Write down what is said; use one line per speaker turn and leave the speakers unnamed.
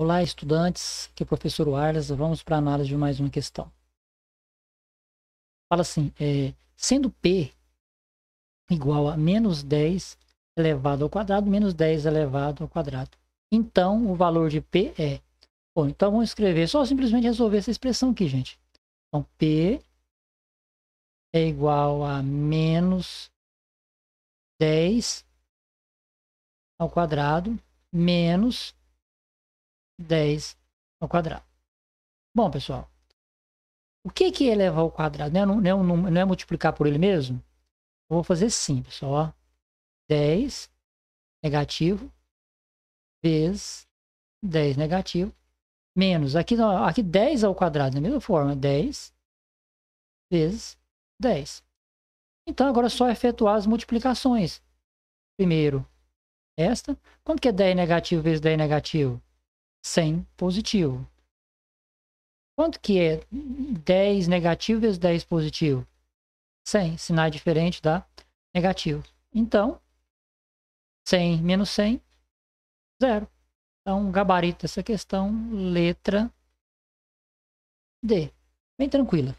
Olá, estudantes. Aqui é o professor Arles. Vamos para a análise de mais uma questão. Fala assim, é, sendo P igual a menos 10 elevado ao quadrado, menos 10 elevado ao quadrado. Então, o valor de P é... Bom, então vamos escrever, só simplesmente resolver essa expressão aqui, gente. Então, P é igual a menos 10
ao quadrado menos
10 ao quadrado. Bom, pessoal, o que que é ao quadrado? Não é, não, é não, não é multiplicar por ele mesmo? Eu vou fazer sim, pessoal. 10 negativo vezes 10 negativo menos. Aqui, aqui 10 ao é quadrado, da mesma forma, 10 vezes 10. Então, agora é só efetuar as multiplicações. Primeiro, esta. Quanto que é 10 negativo vezes 10 negativo? 100 positivo. Quanto que é 10 negativo vezes 10 positivo? 100. Sinal diferente dá negativo. Então, 100 menos 100, zero. Então, gabarito essa questão,
letra D.
Bem tranquila.